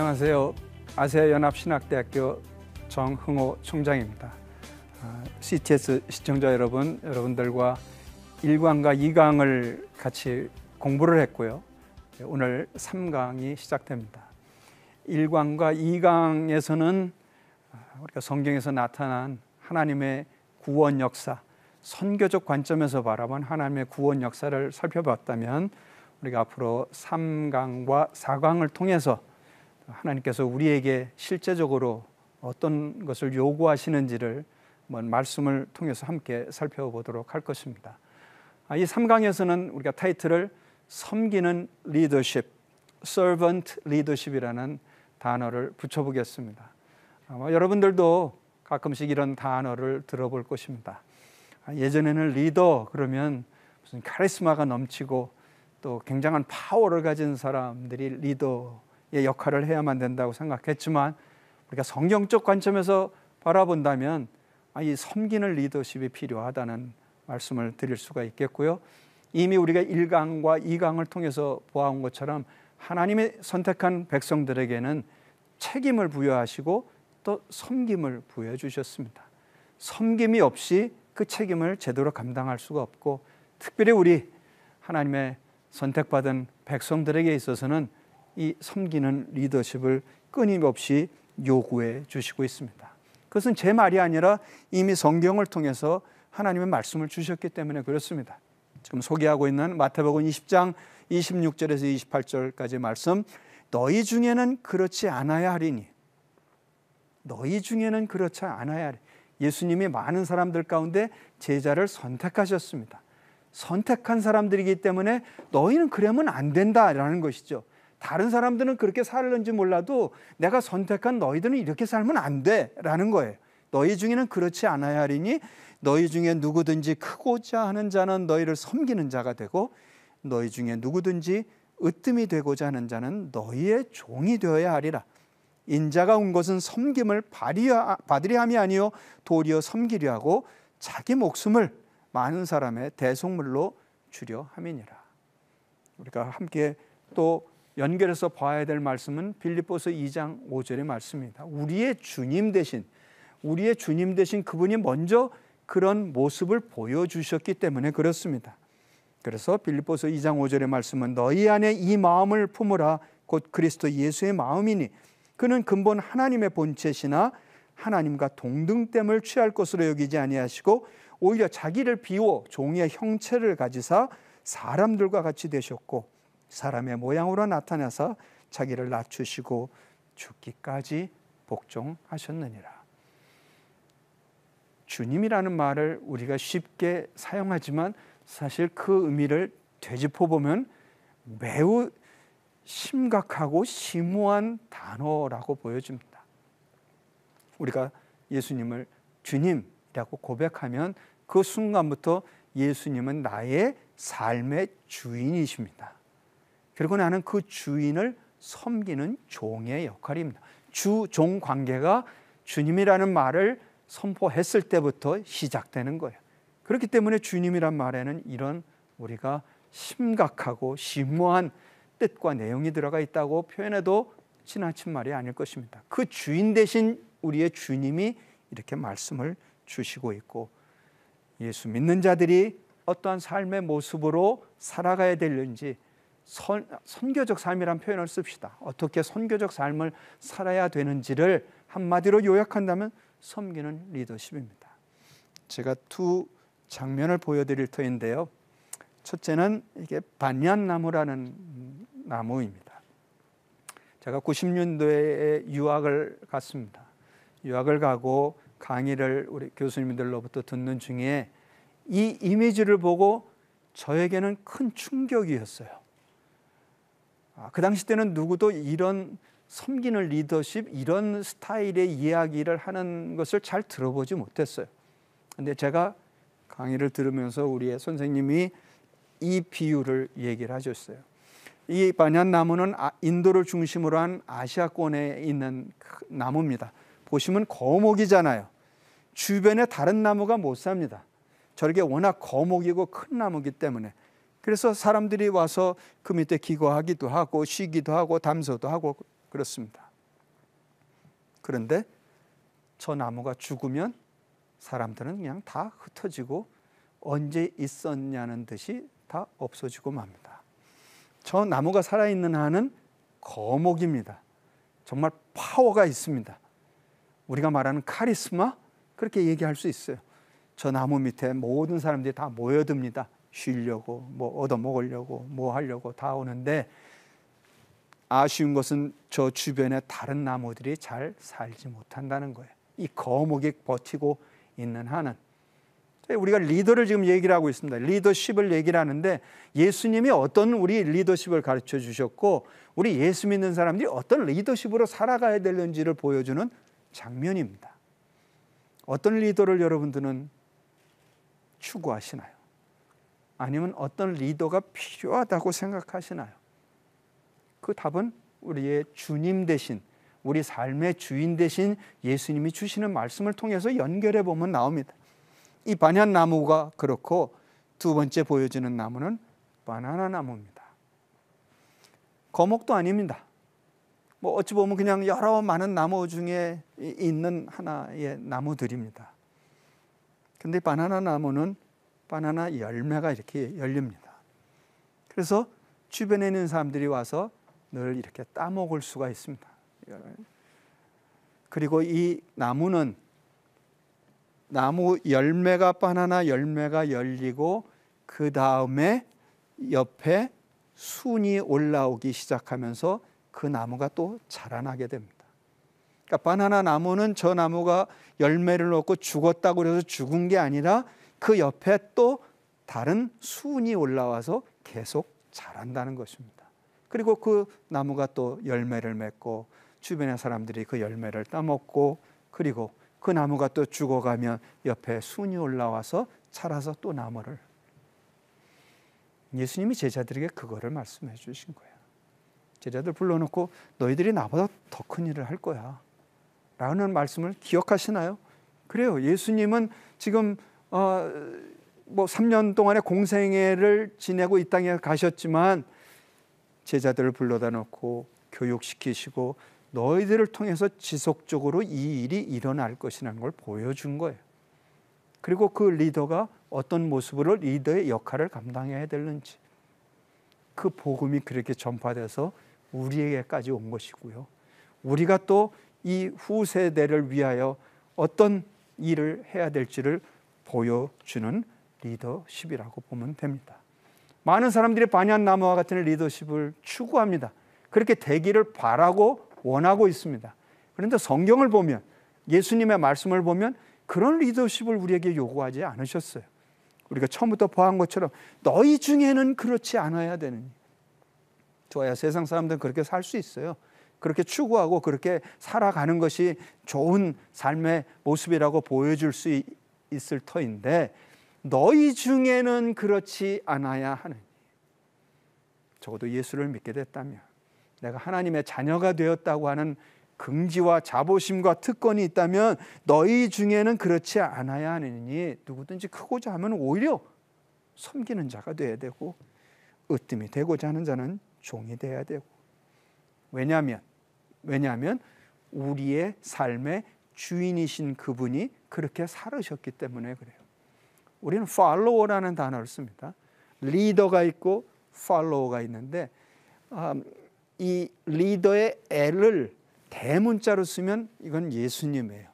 안녕하세요. 아세아연합신학대학교 정흥호 총장입니다. 아, CTS 시청자 여러분, 여러분들과 1강과 2강을 같이 공부를 했고요. 네, 오늘 3강이 시작됩니다. 1강과 2강에서는 아, 우리가 성경에서 나타난 하나님의 구원 역사, 선교적 관점에서 바라본 하나님의 구원 역사를 살펴봤다면 우리가 앞으로 3강과 4강을 통해서 하나님께서 우리에게 실제적으로 어떤 것을 요구하시는지를 말씀을 통해서 함께 살펴보도록 할 것입니다. 아, 이 3강에서는 우리가 타이틀을 섬기는 리더십, servant leadership이라는 단어를 붙여보겠습니다. 아마 여러분들도 가끔씩 이런 단어를 들어볼 것입니다. 아, 예전에는 리더 그러면 무슨 카리스마가 넘치고 또 굉장한 파워를 가진 사람들이 리더 예, 역할을 해야만 된다고 생각했지만 우리가 성경적 관점에서 바라본다면 아, 이 섬기는 리더십이 필요하다는 말씀을 드릴 수가 있겠고요. 이미 우리가 1강과 2강을 통해서 보아온 것처럼 하나님의 선택한 백성들에게는 책임을 부여하시고 또 섬김을 부여해 주셨습니다. 섬김이 없이 그 책임을 제대로 감당할 수가 없고 특별히 우리 하나님의 선택받은 백성들에게 있어서는 이 섬기는 리더십을 끊임없이 요구해 주시고 있습니다. 그것은 제 말이 아니라 이미 성경을 통해서 하나님의 말씀을 주셨기 때문에 그렇습니다. 지금 소개하고 있는 마태복음 20장 26절에서 28절까지 말씀 너희 중에는 그렇지 않아야 하리니 너희 중에는 그렇지 않아야 하리 예수님이 많은 사람들 가운데 제자를 선택하셨습니다. 선택한 사람들이기 때문에 너희는 그러면 안 된다라는 것이죠. 다른 사람들은 그렇게 살는지 몰라도 내가 선택한 너희들은 이렇게 살면 안 돼라는 거예요. 너희 중에는 그렇지 않아야 하리니 너희 중에 누구든지 크고자 하는 자는 너희를 섬기는 자가 되고 너희 중에 누구든지 으뜸이 되고자 하는 자는 너희의 종이 되어야 하리라. 인자가 온 것은 섬김을 받으려 함이 아니요 도리어 섬기려 하고 자기 목숨을 많은 사람의 대속물로 주려 함이니라. 우리가 함께 또 연결해서 봐야 될 말씀은 빌립보서 2장 5절의 말씀입니다. 우리의 주님 대신 우리의 주님 대신 그분이 먼저 그런 모습을 보여주셨기 때문에 그렇습니다. 그래서 빌립보서 2장 5절의 말씀은 너희 안에 이 마음을 품으라 곧 그리스도 예수의 마음이니 그는 근본 하나님의 본체시나 하나님과 동등됨을 취할 것으로 여기지 아니하시고 오히려 자기를 비워 종의 형체를 가지사 사람들과 같이 되셨고 사람의 모양으로 나타나서 자기를 낮추시고 죽기까지 복종하셨느니라. 주님이라는 말을 우리가 쉽게 사용하지만 사실 그 의미를 되짚어 보면 매우 심각하고 심오한 단어라고 보여집니다. 우리가 예수님을 주님이라고 고백하면 그 순간부터 예수님은 나의 삶의 주인이십니다. 그리고 나는 그 주인을 섬기는 종의 역할입니다. 주, 종 관계가 주님이라는 말을 선포했을 때부터 시작되는 거예요. 그렇기 때문에 주님이란 말에는 이런 우리가 심각하고 심오한 뜻과 내용이 들어가 있다고 표현해도 지나친 말이 아닐 것입니다. 그 주인 대신 우리의 주님이 이렇게 말씀을 주시고 있고 예수 믿는 자들이 어떠한 삶의 모습으로 살아가야 되는지 선, 선교적 삶이란 표현을 씁시다. 어떻게 선교적 삶을 살아야 되는지를 한마디로 요약한다면 섬기는 리더십입니다. 제가 두 장면을 보여드릴 터인데요. 첫째는 이게 반얀나무라는 나무입니다. 제가 90년도에 유학을 갔습니다. 유학을 가고 강의를 우리 교수님들로부터 듣는 중에 이 이미지를 보고 저에게는 큰 충격이었어요. 아, 그 당시 때는 누구도 이런 섬기는 리더십 이런 스타일의 이야기를 하는 것을 잘 들어보지 못했어요. 근데 제가 강의를 들으면서 우리의 선생님이 이 비유를 얘기를 하셨어요. 이 반얀 나무는 아, 인도를 중심으로 한 아시아권에 있는 나무입니다. 보시면 거목이잖아요. 주변에 다른 나무가 못 삽니다. 저렇게 워낙 거목이고 큰 나무기 때문에 그래서 사람들이 와서 그 밑에 기거하기도 하고 쉬기도 하고 담소도 하고 그렇습니다. 그런데 저 나무가 죽으면 사람들은 그냥 다 흩어지고 언제 있었냐는 듯이 다 없어지고 맙니다. 저 나무가 살아있는 한은 거목입니다. 정말 파워가 있습니다. 우리가 말하는 카리스마 그렇게 얘기할 수 있어요. 저 나무 밑에 모든 사람들이 다 모여듭니다. 쉬려고 뭐 얻어 먹으려고 뭐 하려고 다 오는데 아쉬운 것은 저주변에 다른 나무들이 잘 살지 못한다는 거예요. 이 거목이 버티고 있는 한은 우리가 리더를 지금 얘기를 하고 있습니다. 리더십을 얘기를 하는데 예수님이 어떤 우리 리더십을 가르쳐 주셨고 우리 예수 믿는 사람들이 어떤 리더십으로 살아가야 되는지를 보여주는 장면입니다. 어떤 리더를 여러분들은 추구하시나요? 아니면 어떤 리더가 필요하다고 생각하시나요? 그 답은 우리의 주님 대신 우리 삶의 주인 대신 예수님이 주시는 말씀을 통해서 연결해 보면 나옵니다. 이 반얀 나무가 그렇고 두 번째 보여지는 나무는 바나나 나무입니다. 거목도 아닙니다. 뭐 어찌 보면 그냥 여러 많은 나무 중에 있는 하나의 나무들입니다. 근데 바나나 나무는 바나나 열매가 이렇게 열립니다. 그래서 주변에 있는 사람들이 와서 늘 이렇게 따먹을 수가 있습니다. 그리고 이 나무는 나무 열매가 바나나 열매가 열리고 그 다음에 옆에 순이 올라오기 시작하면서 그 나무가 또 자라나게 됩니다. 그러니까 바나나 나무는 저 나무가 열매를 얻고 죽었다고 해서 죽은 게 아니라 그 옆에 또 다른 순이 올라와서 계속 자란다는 것입니다. 그리고 그 나무가 또 열매를 맺고 주변의 사람들이 그 열매를 따먹고 그리고 그 나무가 또 죽어가면 옆에 순이 올라와서 자라서 또 나무를 예수님이 제자들에게 그거를 말씀해 주신 거예요. 제자들 불러놓고 너희들이 나보다 더 큰 일을 할 거야. 라는 말씀을 기억하시나요? 그래요. 예수님은 지금 어, 뭐 3년 동안의 공생애를 지내고 이 땅에 가셨지만 제자들을 불러다 놓고 교육시키시고 너희들을 통해서 지속적으로 이 일이 일어날 것이라는 걸 보여준 거예요. 그리고 그 리더가 어떤 모습으로 리더의 역할을 감당해야 되는지 그 복음이 그렇게 전파돼서 우리에게까지 온 것이고요. 우리가 또 이 후세대를 위하여 어떤 일을 해야 될지를 보여주는 리더십이라고 보면 됩니다. 많은 사람들이 반얀나무와 같은 리더십을 추구합니다. 그렇게 되기를 바라고 원하고 있습니다. 그런데 성경을 보면 예수님의 말씀을 보면 그런 리더십을 우리에게 요구하지 않으셨어요. 우리가 처음부터 보한 것처럼 너희 중에는 그렇지 않아야 되느 좋아요. 세상 사람들은 그렇게 살 수 있어요. 그렇게 추구하고 그렇게 살아가는 것이 좋은 삶의 모습이라고 보여줄 수 있을 터인데 너희 중에는 그렇지 않아야 하느니 적어도 예수를 믿게 됐다면 내가 하나님의 자녀가 되었다고 하는 긍지와 자부심과 특권이 있다면 너희 중에는 그렇지 않아야 하느니 누구든지 크고자 하면 오히려 섬기는 자가 되어야 되고 으뜸이 되고자 하는 자는 종이 되어야 되고 왜냐하면 왜냐하면 우리의 삶의 주인이신 그분이 그렇게 살으셨기 때문에 그래요. 우리는 팔로워라는 단어를 씁니다. 리더가 있고 팔로워가 있는데 음, 이 리더의 L을 대문자로 쓰면 이건 예수님이에요.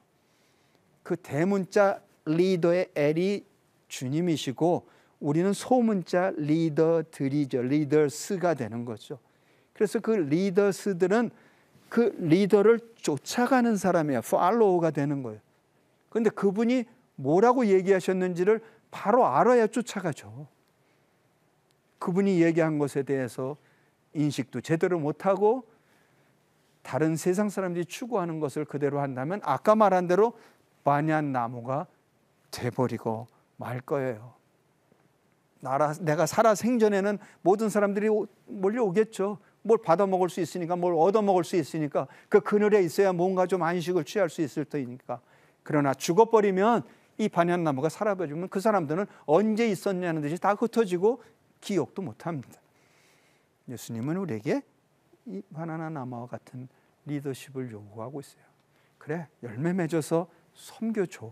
그 대문자 리더의 L이 주님이시고 우리는 소문자 리더들이죠. 리더스가 되는 거죠. 그래서 그 리더스들은 그 리더를 쫓아가는 사람이야. 팔로워가 되는 거예요. 그런데 그분이 뭐라고 얘기하셨는지를 바로 알아야 쫓아가죠. 그분이 얘기한 것에 대해서 인식도 제대로 못하고 다른 세상 사람들이 추구하는 것을 그대로 한다면 아까 말한 대로 마냥 나무가 돼버리고 말 거예요. 나라, 내가 살아 생전에는 모든 사람들이 몰려오겠죠. 뭘 받아 먹을 수 있으니까 뭘 얻어 먹을 수 있으니까 그 그늘에 있어야 뭔가 좀 안식을 취할 수 있을 테니까. 그러나 죽어버리면 이 반향나무가 사라져버리면 그 사람들은 언제 있었냐는 듯이 다 흩어지고 기억도 못합니다. 예수님은 우리에게 이 바나나 나무와 같은 리더십을 요구하고 있어요. 그래 열매 맺어서 섬겨줘.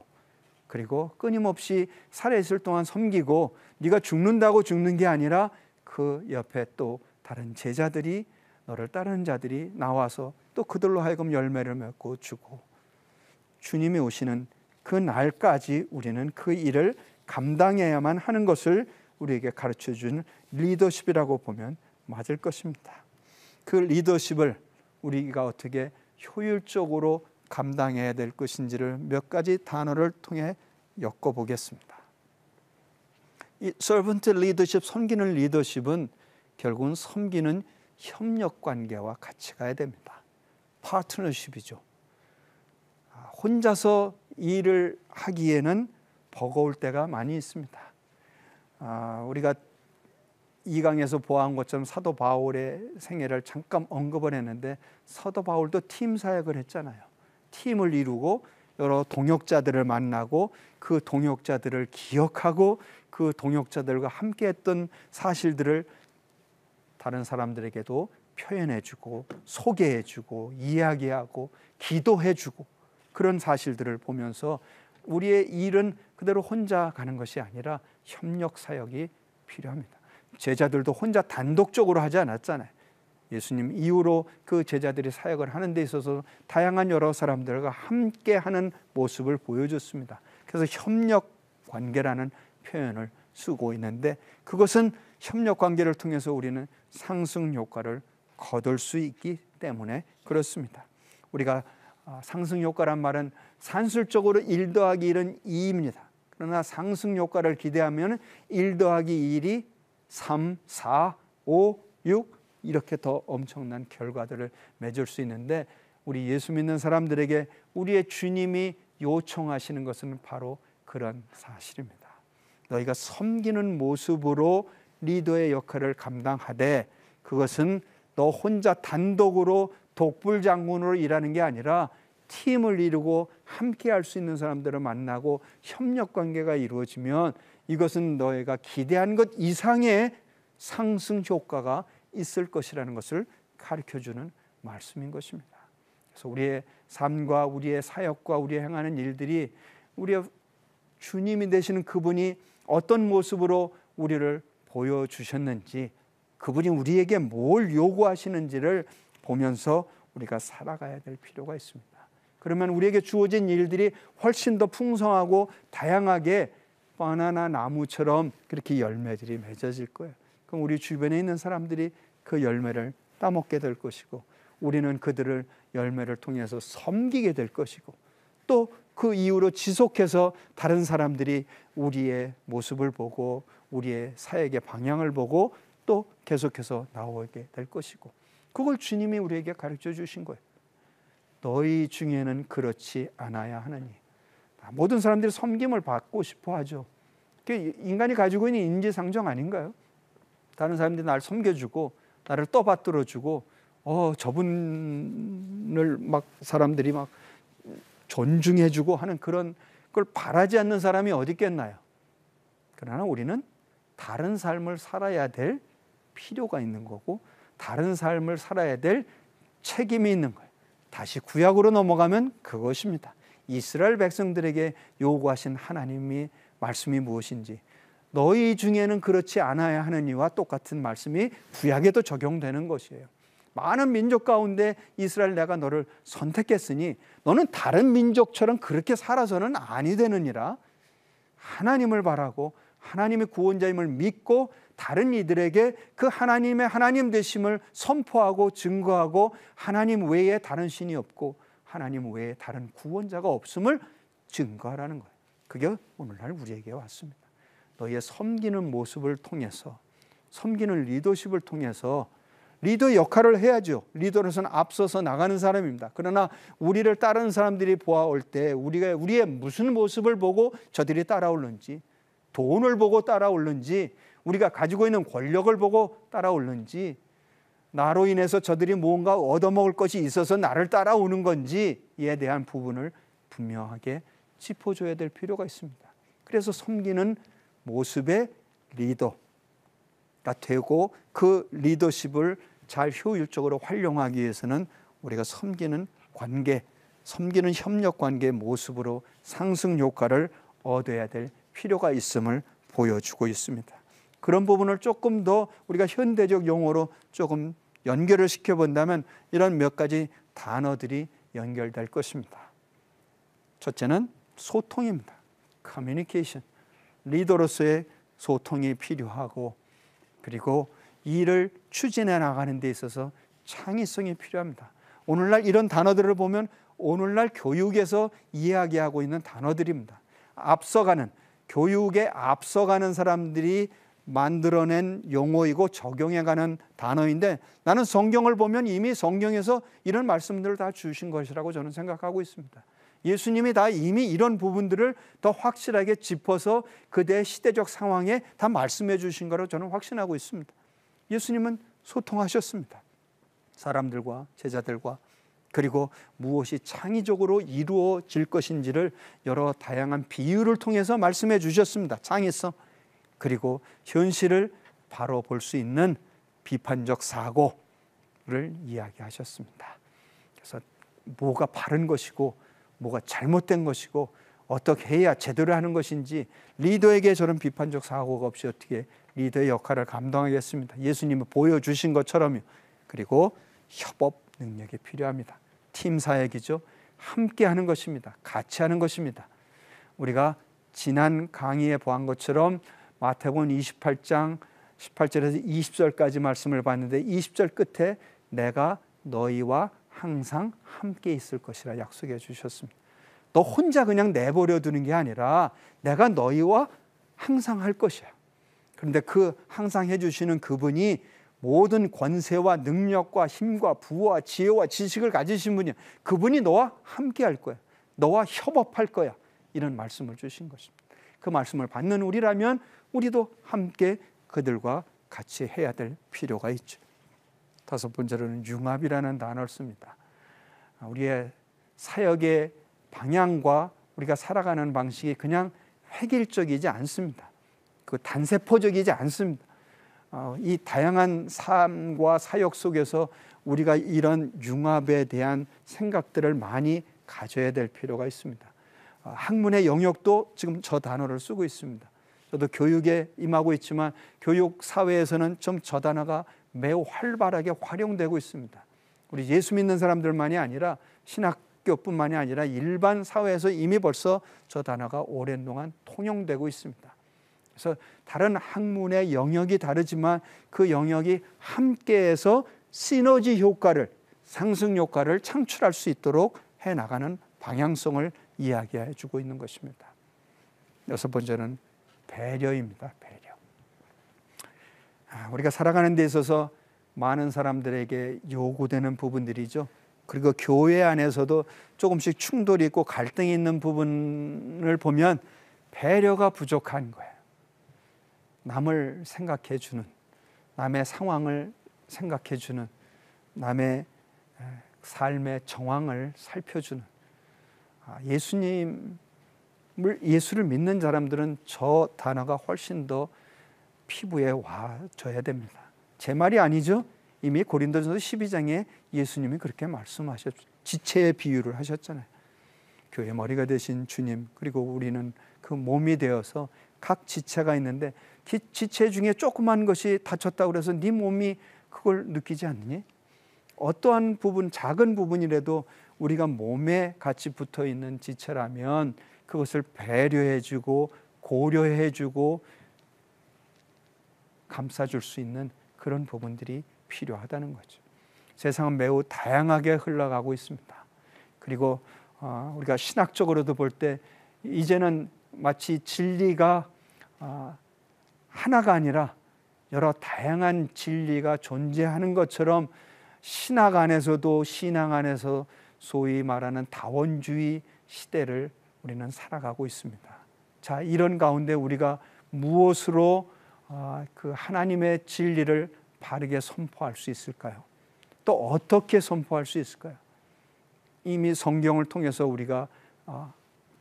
그리고 끊임없이 살아 있을 동안 섬기고 네가 죽는다고 죽는 게 아니라 그 옆에 또 다른 제자들이 너를 따르는 자들이 나와서 또 그들로 하여금 열매를 맺고 주고 주님이 오시는 그 날까지 우리는 그 일을 감당해야만 하는 것을 우리에게 가르쳐 준 리더십이라고 보면 맞을 것입니다. 그 리더십을 우리가 어떻게 효율적으로 감당해야 될 것인지를 몇 가지 단어를 통해 엮어 보겠습니다. 이 서번트 리더십 섬기는 리더십은 결국은 섬기는 협력 관계와 같이 가야 됩니다. 파트너십이죠. 아, 혼자서 일을 하기에는 버거울 때가 많이 있습니다. 아, 우리가 이강에서 보아한 것처럼 사도 바울의 생애를 잠깐 언급을 했는데 사도 바울도 팀 사역을 했잖아요. 팀을 이루고 여러 동역자들을 만나고 그 동역자들을 기억하고 그 동역자들과 함께 했던 사실들을 다른 사람들에게도 표현해주고 소개해주고 이야기하고 기도해주고 그런 사실들을 보면서 우리의 일은 그대로 혼자 가는 것이 아니라 협력 사역이 필요합니다. 제자들도 혼자 단독적으로 하지 않았잖아요. 예수님 이후로 그 제자들이 사역을 하는 데 있어서 다양한 여러 사람들과 함께 하는 모습을 보여줬습니다. 그래서 협력 관계라는 표현을 쓰고 있는데 그것은 협력 관계를 통해서 우리는 상승 효과를 거둘 수 있기 때문에 그렇습니다. 우리가 아, 상승 효과란 말은 산술적으로 1 더하기 1은 2입니다. 그러나 상승 효과를 기대하면 1 더하기 1이 3, 4, 5, 6 이렇게 더 엄청난 결과들을 맺을 수 있는데 우리 예수 믿는 사람들에게 우리의 주님이 요청하시는 것은 바로 그런 사실입니다. 너희가 섬기는 모습으로 리더의 역할을 감당하되 그것은 너 혼자 단독으로 독불 장군으로 일하는 게 아니라 팀을 이루고 함께 할 수 있는 사람들을 만나고 협력 관계가 이루어지면 이것은 너희가 기대한 것 이상의 상승 효과가 있을 것이라는 것을 가르쳐 주는 말씀인 것입니다. 그래서 우리의 삶과 우리의 사역과 우리의 행하는 일들이 우리의 주님이 되시는 그분이 어떤 모습으로 우리를 보여주셨는지 그분이 우리에게 뭘 요구하시는지를 보면서 우리가 살아가야 될 필요가 있습니다. 그러면 우리에게 주어진 일들이 훨씬 더 풍성하고 다양하게 바나나 나무처럼 그렇게 열매들이 맺어질 거예요. 그럼 우리 주변에 있는 사람들이 그 열매를 따먹게 될 것이고 우리는 그들을 열매를 통해서 섬기게 될 것이고 또그 이후로 지속해서 다른 사람들이 우리의 모습을 보고 우리의 사역의 방향을 보고 또 계속해서 나오게 될 것이고 그걸 주님이 우리에게 가르쳐 주신 거예요. 너희 중에는 그렇지 않아야 하느니 모든 사람들이 섬김을 받고 싶어 하죠. 인간이 가지고 있는 인지상정 아닌가요? 다른 사람들이 날 섬겨주고 나를 떠받들어주고 어 저분을 막 사람들이 막 존중해주고 하는 그런 걸 바라지 않는 사람이 어디 있겠나요? 그러나 우리는 다른 삶을 살아야 될 필요가 있는 거고 다른 삶을 살아야 될 책임이 있는 거예요. 다시 구약으로 넘어가면 그것입니다. 이스라엘 백성들에게 요구하신 하나님이 말씀이 무엇인지 너희 중에는 그렇지 않아야 하는 이와 똑같은 말씀이 구약에도 적용되는 것이에요. 많은 민족 가운데 이스라엘 내가 너를 선택했으니 너는 다른 민족처럼 그렇게 살아서는 아니 되느니라. 하나님을 바라고 하나님의 구원자임을 믿고 다른 이들에게 그 하나님의 하나님 되심을 선포하고 증거하고 하나님 외에 다른 신이 없고 하나님 외에 다른 구원자가 없음을 증거하라는 거예요. 그게 오늘날 우리에게 왔습니다. 너희의 섬기는 모습을 통해서 섬기는 리더십을 통해서 리더 역할을 해야죠. 리더로서는 앞서서 나가는 사람입니다. 그러나 우리를 따르는 사람들이 보아올 때 우리가 우리의 무슨 모습을 보고 저들이 따라오는지 돈을 보고 따라오는지 우리가 가지고 있는 권력을 보고 따라오는지 나로 인해서 저들이 뭔가 얻어먹을 것이 있어서 나를 따라오는 건지에 대한 부분을 분명하게 짚어줘야 될 필요가 있습니다. 그래서 섬기는 모습의 리더가 되고 그 리더십을 잘 효율적으로 활용하기 위해서는 우리가 섬기는 관계, 섬기는 협력 관계 모습으로 상승 효과를 얻어야 될 필요가 있음을 보여주고 있습니다. 그런 부분을 조금 더 우리가 현대적 용어로 조금 연결을 시켜본다면 이런 몇 가지 단어들이 연결될 것입니다. 첫째는 소통입니다. 커뮤니케이션. 리더로서의 소통이 필요하고 그리고 일을 추진해 나가는 데 있어서 창의성이 필요합니다. 오늘날 이런 단어들을 보면 오늘날 교육에서 이야기하고 있는 단어들입니다. 앞서가는 교육에 앞서가는 사람들이 만들어낸 용어이고 적용해가는 단어인데 나는 성경을 보면 이미 성경에서 이런 말씀들을 다 주신 것이라고 저는 생각하고 있습니다. 예수님이 다 이미 이런 부분들을 더 확실하게 짚어서 그대 시대적 상황에 다 말씀해 주신 거로 저는 확신하고 있습니다. 예수님은 소통하셨습니다. 사람들과 제자들과 그리고 무엇이 창의적으로 이루어질 것인지를 여러 다양한 비유를 통해서 말씀해 주셨습니다. 창의성 그리고 현실을 바로 볼 수 있는 비판적 사고를 이야기하셨습니다. 그래서 뭐가 바른 것이고 뭐가 잘못된 것이고 어떻게 해야 제대로 하는 것인지 리더에게 저런 비판적 사고가 없이 어떻게 리더의 역할을 감당하겠습니다. 예수님을 보여주신 것처럼요. 그리고 협업 능력이 필요합니다. 팀 사역이죠. 함께 하는 것입니다. 같이 하는 것입니다. 우리가 지난 강의에 보한 것처럼 마태복 28장 18절에서 20절까지 말씀을 봤는데 20절 끝에 내가 너희와 항상 함께 있을 것이라 약속해 주셨습니다. 너 혼자 그냥 내버려 두는 게 아니라 내가 너희와 항상 할 것이야. 그런데 그 항상 해주시는 그분이 모든 권세와 능력과 힘과 부와 지혜와 지식을 가지신 분이야. 그분이 너와 함께 할 거야. 너와 협업할 거야. 이런 말씀을 주신 것입니다. 그 말씀을 받는 우리라면 우리도 함께 그들과 같이 해야 될 필요가 있죠. 다섯 번째로는 융합이라는 단어를 씁니다. 우리의 사역의 방향과 우리가 살아가는 방식이 그냥 획일적이지 않습니다. 그 단세포적이지 않습니다. 어, 이 다양한 삶과 사역 속에서 우리가 이런 융합에 대한 생각들을 많이 가져야 될 필요가 있습니다. 어, 학문의 영역도 지금 저 단어를 쓰고 있습니다. 저도 교육에 임하고 있지만 교육 사회에서는 좀 저 단어가 매우 활발하게 활용되고 있습니다. 우리 예수 믿는 사람들만이 아니라 신학교뿐만이 아니라 일반 사회에서 이미 벌써 저 단어가 오랜 동안 통용되고 있습니다. 그래서 다른 학문의 영역이 다르지만 그 영역이 함께해서 시너지 효과를 상승 효과를 창출할 수 있도록 해 나가는 방향성을 이야기해 주고 있는 것입니다. 여섯 번째는 배려입니다. 배려. 아, 우리가 살아가는 데 있어서 많은 사람들에게 요구되는 부분들이죠. 그리고 교회 안에서도 조금씩 충돌이 있고 갈등이 있는 부분을 보면 배려가 부족한 거예요. 남을 생각해 주는, 남의 상황을 생각해 주는, 남의 삶의 정황을 살펴주는 아, 예수님을 예수를 믿는 사람들은 저 단어가 훨씬 더 피부에 와줘야 됩니다. 제 말이 아니죠. 이미 고린도전서 12장에 예수님이 그렇게 말씀하셨죠. 지체의 비유를 하셨잖아요. 교회 머리가 되신 주님 그리고 우리는 그 몸이 되어서 각 지체가 있는데 지체 중에 조그만 것이 다쳤다고 해서네 몸이 그걸 느끼지 않느니? 어떠한 부분, 작은 부분이라도 우리가 몸에 같이 붙어 있는 지체라면 그것을 배려해주고 고려해주고 감싸줄 수 있는 그런 부분들이 필요하다는 거죠. 세상은 매우 다양하게 흘러가고 있습니다. 그리고 어, 우리가 신학적으로도 볼 때 이제는 마치 진리가 아, 하나가 아니라 여러 다양한 진리가 존재하는 것처럼 신학 안에서도 신앙 안에서 소위 말하는 다원주의 시대를 우리는 살아가고 있습니다. 자, 이런 가운데 우리가 무엇으로 아, 그 하나님의 진리를 바르게 선포할 수 있을까요? 또 어떻게 선포할 수 있을까요? 이미 성경을 통해서 우리가 아,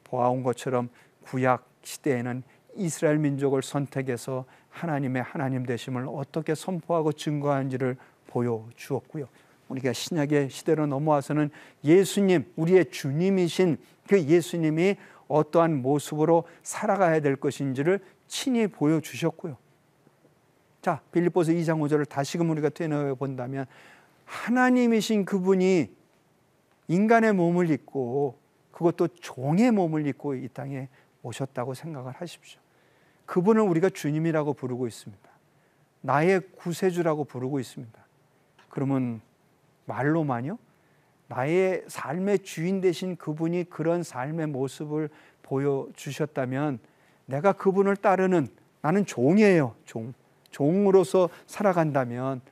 보아온 것처럼 구약 시대에는 이스라엘 민족을 선택해서 하나님의 하나님 되심을 어떻게 선포하고 증거한지를 보여주었고요. 우리가 신약의 시대로 넘어와서는 예수님, 우리의 주님이신 그 예수님이 어떠한 모습으로 살아가야 될 것인지를 친히 보여주셨고요. 자, 빌립보스 2장 5절을 다시금 우리가 되뇌어 본다면 하나님이신 그분이 인간의 몸을 입고 그것도 종의 몸을 입고 이 땅에 오셨다고 생각을 하십시오. 그분을 우리가 주님이라고 부르고 있습니다. 나의 구세주라고 부르고 있습니다. 그러면 말로만요? 나의 삶의 주인 되신 그분이 그런 삶의 모습을 보여주셨다면 내가 그분을 따르는 나는 종이에요. 종. 종으로서 살아간다면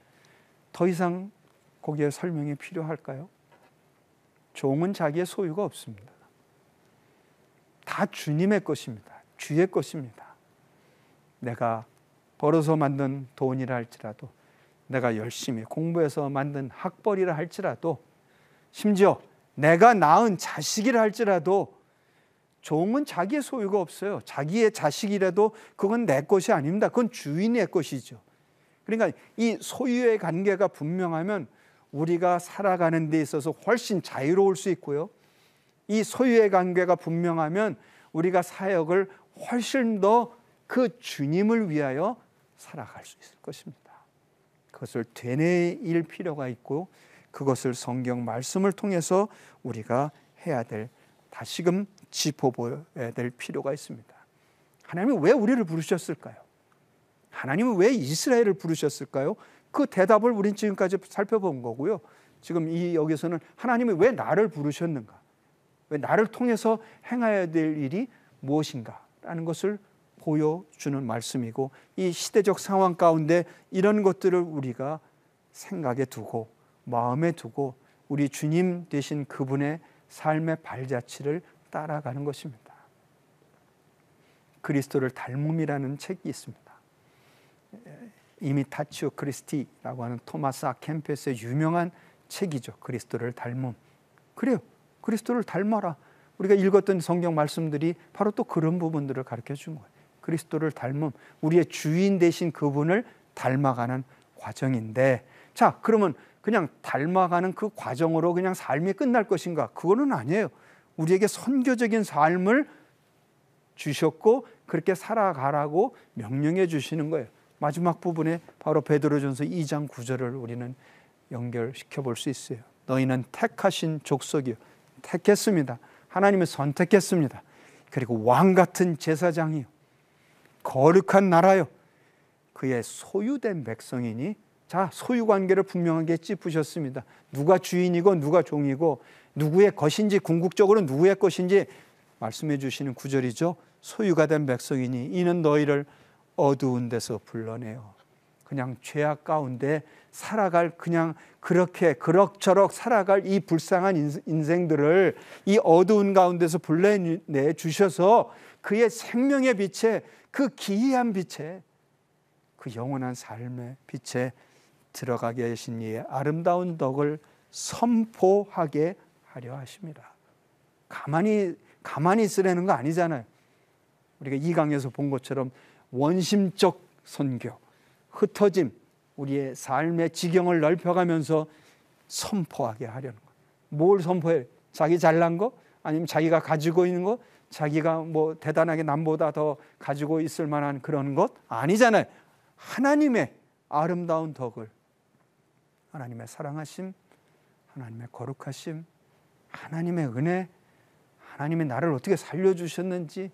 더 이상 거기에 설명이 필요할까요? 종은 자기의 소유가 없습니다. 다 주님의 것입니다. 주의 것입니다. 내가 벌어서 만든 돈이라 할지라도 내가 열심히 공부해서 만든 학벌이라 할지라도 심지어 내가 낳은 자식이라 할지라도 종은 자기의 소유가 없어요. 자기의 자식이라도 그건 내 것이 아닙니다. 그건 주인의 것이죠. 그러니까 이 소유의 관계가 분명하면 우리가 살아가는 데 있어서 훨씬 자유로울 수 있고요. 이 소유의 관계가 분명하면 우리가 사역을 훨씬 더 그 주님을 위하여 살아갈 수 있을 것입니다. 그것을 되뇌일 필요가 있고 그것을 성경 말씀을 통해서 우리가 해야 될 다시금 짚어보야 될 필요가 있습니다. 하나님이 왜 우리를 부르셨을까요? 하나님은 왜 이스라엘을 부르셨을까요? 그 대답을 우린 지금까지 살펴본 거고요. 지금 이 여기서는 하나님이 왜 나를 부르셨는가? 나를 통해서 행해야 될 일이 무엇인가라는 것을 보여주는 말씀이고 이 시대적 상황 가운데 이런 것들을 우리가 생각에 두고 마음에 두고 우리 주님 되신 그분의 삶의 발자취를 따라가는 것입니다. 그리스도를 닮음이라는 책이 있습니다. 이미타치오 크리스티라고 하는 토마스 아캠페스의 유명한 책이죠. 그리스도를 닮음. 그래요. 그리스도를 닮아라. 우리가 읽었던 성경 말씀들이 바로 또 그런 부분들을 가르쳐 준 거예요. 그리스도를 닮음, 우리의 주인 대신 그분을 닮아가는 과정인데, 자, 그러면 그냥 닮아가는 그 과정으로 그냥 삶이 끝날 것인가? 그거는 아니에요. 우리에게 선교적인 삶을 주셨고 그렇게 살아가라고 명령해 주시는 거예요. 마지막 부분에 바로 베드로전서 2장 9절을 우리는 연결시켜 볼 수 있어요. 너희는 택하신 족속이요 택했습니다. 하나님을 선택했습니다. 그리고 왕 같은 제사장이요. 거룩한 나라요. 그의 소유된 백성이니 자, 소유 관계를 분명하게 짚으셨습니다. 누가 주인이고 누가 종이고 누구의 것인지 궁극적으로 누구의 것인지 말씀해 주시는 구절이죠. 소유가 된 백성이니 이는 너희를 어두운 데서 불러내요. 그냥 죄악 가운데 살아갈 그냥 그렇게 그럭저럭 살아갈 이 불쌍한 인생들을 이 어두운 가운데서 불러내 주셔서 그의 생명의 빛에 그 기이한 빛에 그 영원한 삶의 빛에 들어가게 하신 이의 아름다운 덕을 선포하게 하려 하십니다. 가만히 가만히 있으려는거 아니잖아요. 우리가 이 강에서 본 것처럼 원심적 선교 흩어짐, 우리의 삶의 지경을 넓혀가면서 선포하게 하려는 거뭘 선포해? 자기 잘난 거? 아니면 자기가 가지고 있는 거? 자기가 뭐 대단하게 남보다 더 가지고 있을 만한 그런 것? 아니잖아요. 하나님의 아름다운 덕을, 하나님의 사랑하심, 하나님의 거룩하심, 하나님의 은혜, 하나님의 나를 어떻게 살려주셨는지,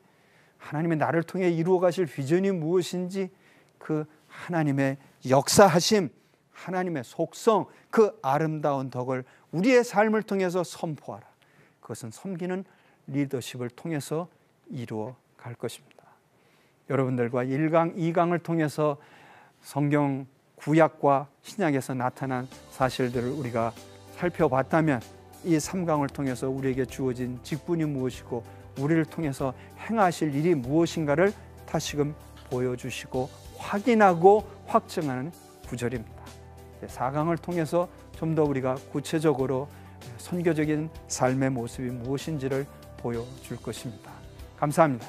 하나님의 나를 통해 이루어 가실 비전이 무엇인지 그 하나님의 역사하심, 하나님의 속성, 그 아름다운 덕을 우리의 삶을 통해서 선포하라. 그것은 섬기는 리더십을 통해서 이루어 갈 것입니다. 여러분들과 1강, 2강을 통해서 성경 구약과 신약에서 나타난 사실들을 우리가 살펴봤다면 이 3강을 통해서 우리에게 주어진 직분이 무엇이고 우리를 통해서 행하실 일이 무엇인가를 다시금 보여주시고 확인하고 확증하는 구절입니다. 4강을 통해서 좀 더 우리가 구체적으로 선교적인 삶의 모습이 무엇인지를 보여줄 것입니다. 감사합니다.